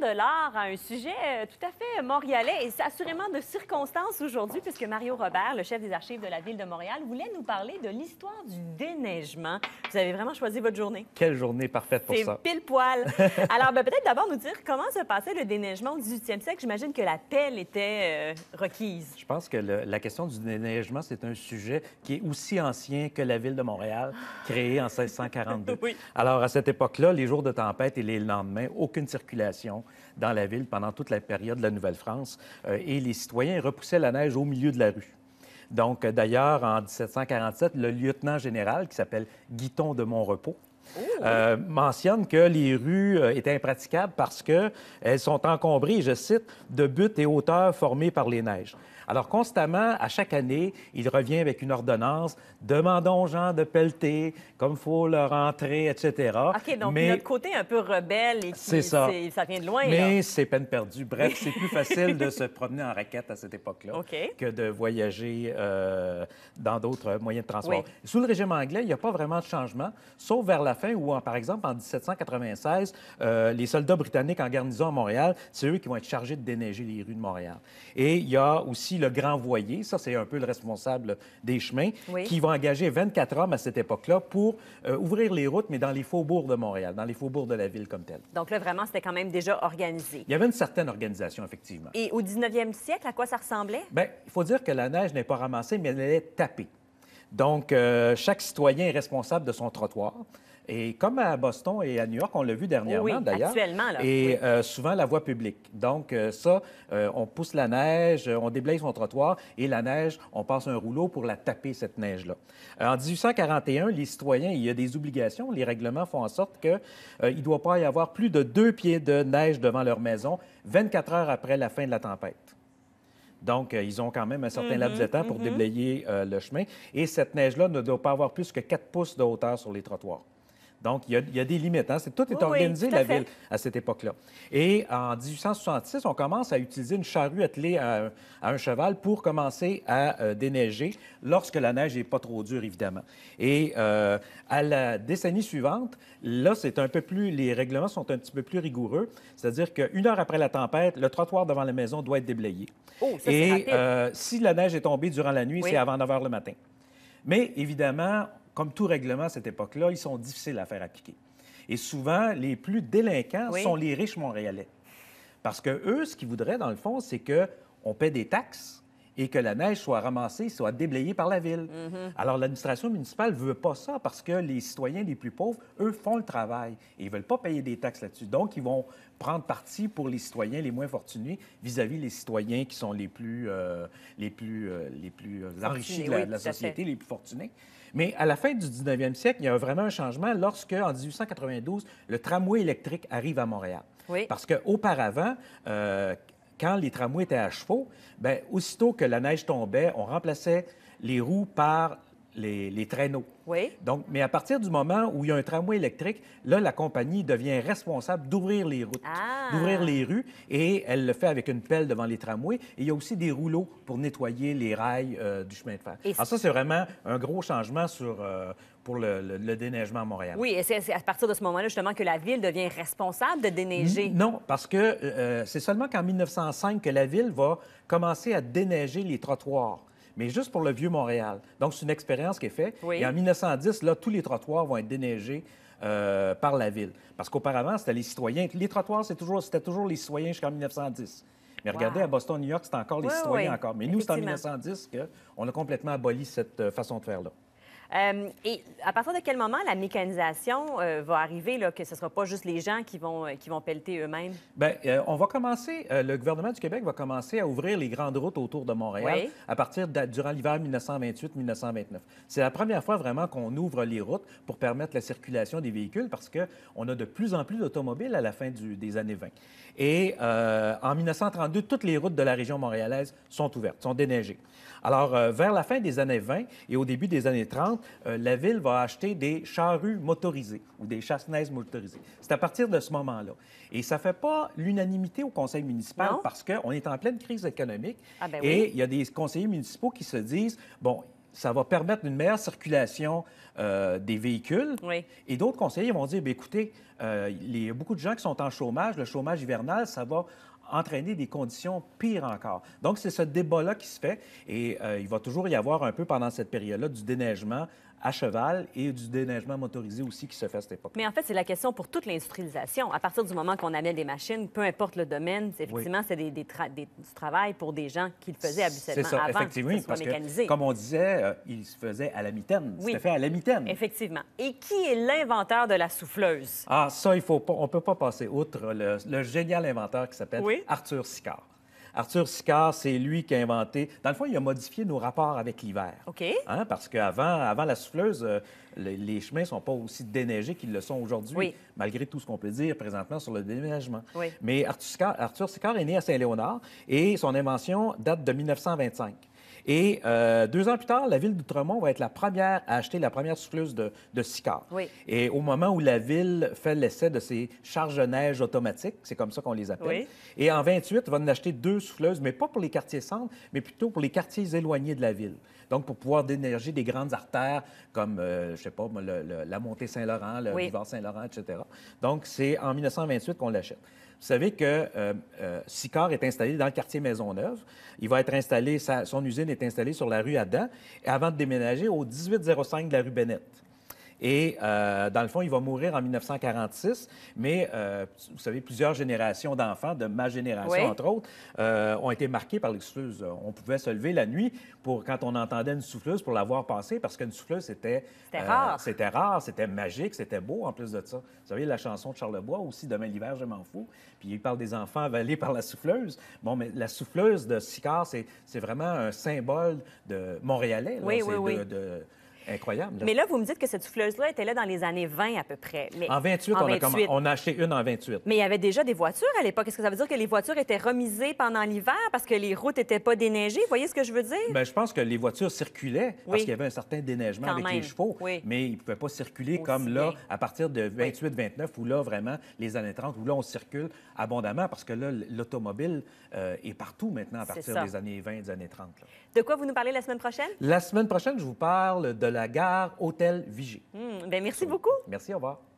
de l'art à un sujet euh, tout à fait montréalais et assurément de circonstances aujourd'hui, puisque Mario Robert, le chef des archives de la ville de Montréal, voulait nous parler de l'histoire du déneigement. Vous avez vraiment choisi votre journée. Quelle journée parfaite pour ça. pile poil. Alors, ben, peut-être d'abord nous dire comment se passait le déneigement au 18e siècle. J'imagine que la pelle était euh, requise. Je pense que la question du déneigement, c'est un sujet qui est aussi ancien que la ville de Montréal, créée en 1642. Alors, à cette époque-là, les jours de tempête et les lendemains, aucune circulation dans la ville pendant toute la période de la Nouvelle-France. Euh, et les citoyens repoussaient la neige au milieu de la rue. Donc, euh, d'ailleurs, en 1747, le lieutenant général, qui s'appelle Guiton de Montrepos, oh, euh, mentionne que les rues étaient impraticables parce qu'elles sont encombrées, je cite, de buttes et hauteurs formées par les neiges. Alors, constamment, à chaque année, il revient avec une ordonnance, demandons aux gens de pelleter comme il faut leur entrée, etc. OK, donc Mais... notre côté un peu rebelle et ça. ça vient de loin. Mais c'est peine perdue. Bref, c'est plus facile de se promener en raquette à cette époque-là que de voyager euh, dans d'autres moyens de transport. Sous le régime anglais, il n'y a pas vraiment de changement, sauf vers la fin où, par exemple, en 1796, euh, les soldats britanniques en garnison à Montréal, c'est eux qui vont être chargés de déneiger les rues de Montréal. Et il y a aussi le Grand Voyer, ça c'est un peu le responsable des chemins, qui va engager 24 hommes à cette époque-là pour euh, ouvrir les routes, mais dans les faubourgs de Montréal, dans les faubourgs de la ville comme telle. Donc là, vraiment, c'était quand même déjà organisé. Il y avait une certaine organisation, effectivement. Et au 19e siècle, à quoi ça ressemblait? Bien, il faut dire que la neige n'est pas ramassée, mais elle est tapée. Donc, euh, chaque citoyen est responsable de son trottoir. Et comme à Boston et à New York, on l'a vu dernièrement d'ailleurs. Et euh, souvent la voie publique. Donc euh, ça, euh, on pousse la neige, on déblaye son trottoir et la neige, on passe un rouleau pour la taper cette neige-là. en 1841, les citoyens, il y a des obligations. Les règlements font en sorte qu'il ne doit pas y avoir plus de deux pieds de neige devant leur maison 24 heures après la fin de la tempête. Donc, ils ont quand même un certain mm-hmm, laps de temps pour mm-hmm. déblayer le chemin. Et cette neige-là ne doit pas avoir plus que 4 pouces de hauteur sur les trottoirs. Donc, il y a, des limites. Hein. tout est organisé, la ville, à cette époque-là. Et en 1866, on commence à utiliser une charrue attelée à, un, cheval pour commencer à euh, déneiger lorsque la neige n'est pas trop dure, évidemment. Et euh, à la décennie suivante, là, c'est un peu plus... Les règlements sont un petit peu plus rigoureux. C'est-à-dire qu'une heure après la tempête, le trottoir devant la maison doit être déblayé. Oh, Et euh, si la neige est tombée durant la nuit, c'est avant 9 h le matin. Mais évidemment, comme tout règlement à cette époque-là, ils sont difficiles à faire appliquer. Et souvent, les plus délinquants sont les riches montréalais. Parce que eux, ce qu'ils voudraient, dans le fond, c'est qu'on paie des taxes et que la neige soit ramassée, soit déblayée par la ville. Mm-hmm. Alors, l'administration municipale ne veut pas ça parce que les citoyens les plus pauvres, eux, font le travail et ils ne veulent pas payer des taxes là-dessus. Donc, ils vont prendre parti pour les citoyens les moins fortunés vis-à-vis les citoyens qui sont les plus, euh, les plus, euh, les plus euh, enrichis de la société, les plus fortunés. Mais à la fin du 19e siècle, il y a vraiment un changement lorsque, en 1892, le tramway électrique arrive à Montréal. Parce qu'auparavant, euh, quand les tramways étaient à chevaux, bien, aussitôt que la neige tombait, on remplaçait les roues par les, traîneaux. Oui. Donc, mais à partir du moment où il y a un tramway électrique, là, la compagnie devient responsable d'ouvrir les routes, ah. d'ouvrir les rues, et elle le fait avec une pelle devant les tramways. Et il y a aussi des rouleaux pour nettoyer les rails euh, du chemin de fer. Alors ça, c'est vraiment un gros changement sur... Euh, pour le, déneigement à Montréal. Oui, et c'est à partir de ce moment-là, justement, que la ville devient responsable de déneiger. Non, parce que euh, c'est seulement qu'en 1905 que la ville va commencer à déneiger les trottoirs mais juste pour le vieux Montréal. Donc, c'est une expérience qui est faite. Et en 1910, là, tous les trottoirs vont être déneigés. Euh, par la ville. Parce qu'auparavant, c'était les citoyens. Les trottoirs, c'était toujours, toujours les citoyens jusqu'en 1910. Mais regardez, à Boston, New York, c'est encore les citoyens encore. Mais nous, c'est en 1910 qu'on a complètement aboli cette euh, façon de faire-là. Euh, et à partir de quel moment la mécanisation euh, va arriver, là, que ce ne sera pas juste les gens qui vont, euh, qui vont pelleter eux-mêmes? Bien, on va commencer, le gouvernement du Québec va commencer à ouvrir les grandes routes autour de Montréal à partir durant l'hiver 1928-1929. C'est la première fois vraiment qu'on ouvre les routes pour permettre la circulation des véhicules parce qu'on a de plus en plus d'automobiles à la fin du, des années 20. Et en 1932, toutes les routes de la région montréalaise sont ouvertes, sont déneigées. Alors, vers la fin des années 20 et au début des années 30, euh, la ville va acheter des charrues motorisées ou des chasse motorisées. C'est à partir de ce moment-là. Et ça fait pas l'unanimité au conseil municipal parce qu'on est en pleine crise économique ah, ben et il y a des conseillers municipaux qui se disent, bon, ça va permettre une meilleure circulation euh, des véhicules. Et d'autres conseillers vont dire, ben, écoutez, euh, il y a beaucoup de gens qui sont en chômage, le chômage hivernal, ça va entraîner des conditions pires encore. Donc, c'est ce débat-là qui se fait et euh, il va toujours y avoir un peu pendant cette période-là du déneigement à cheval et du déneigement motorisé aussi qui se fait à cette époque. Mais en fait, c'est la question pour toute l'industrialisation. À partir du moment qu'on amène des machines, peu importe le domaine, effectivement, c'est des, du travail pour des gens qui le faisaient habituellement avant effectivement, ça, effectivement. parce Que, comme on disait, euh, il se faisait à la mitaine. Oui. se fait à la mitaine. Effectivement. Et qui est l'inventeur de la souffleuse? Ah, ça, il faut pas, on peut pas passer outre le, le génial inventeur qui s'appelle oui. Arthur Sicard. Arthur Sicard, c'est lui qui a inventé. Dans le fond, il a modifié nos rapports avec l'hiver. OK. Hein, parce qu'avant avant la souffleuse, euh, les chemins ne sont pas aussi déneigés qu'ils le sont aujourd'hui, malgré tout ce qu'on peut dire présentement sur le déneigement. Mais Arthur Sicard, Arthur Sicard est né à Saint-Léonard et son invention date de 1925. Et euh, deux ans plus tard, la ville d'Outremont va être la première à acheter la première souffleuse de, de Sicard. Et au moment où la ville fait l'essai de ces de neige automatiques, c'est comme ça qu'on les appelle, et en 28, va en acheter deux souffleuses, mais pas pour les quartiers centres, mais plutôt pour les quartiers éloignés de la ville. Donc, pour pouvoir dénerger des grandes artères comme, je euh, je sais pas, la montée Saint-Laurent, le oui. Saint-Laurent, etc. Donc, c'est en 1928 qu'on l'achète. Vous savez que euh, euh, Sicor est installé dans le quartier Maisonneuve. Il va être installé, son usine est installée sur la rue Adam, avant de déménager au 1805 de la rue Bennett. Et euh, dans le fond, il va mourir en 1946, mais euh, vous savez, plusieurs générations d'enfants, de ma génération entre autres, euh, ont été marqués par les On pouvait se lever la nuit pour quand on entendait une souffleuse pour la voir passer, parce qu'une souffleuse, c'était... C'était rare. C'était magique, c'était beau en plus de ça. Vous savez, la chanson de Charlebois aussi, Demain l'hiver, je m'en fous. Puis il parle des enfants avalés par la souffleuse. Bon, mais la souffleuse de Sicard, c'est vraiment un symbole de montréalais. Oui, oui, oui. De, incroyable. Mais là, vous me dites que cette souffleuse-là était là dans les années 20 à peu près. En 28, on, A acheté une en 28. Mais il y avait déjà des voitures à l'époque. Est-ce que ça veut dire que les voitures étaient remisées pendant l'hiver parce que les routes n'étaient pas déneigées? Vous voyez ce que je veux dire? Bien, je pense que les voitures circulaient parce qu'il y avait un certain déneigement avec les chevaux, mais ils ne pouvaient pas circuler comme là, à partir de 28-29, ou où là, vraiment, les années 30, où là, on circule abondamment parce que là, l'automobile euh, est partout maintenant à partir des années 20, des années 30. De quoi vous nous parlez la semaine prochaine? La semaine prochaine, je vous parle de la la gare Hôtel vigée hmm, ben, merci beaucoup. Merci, au revoir.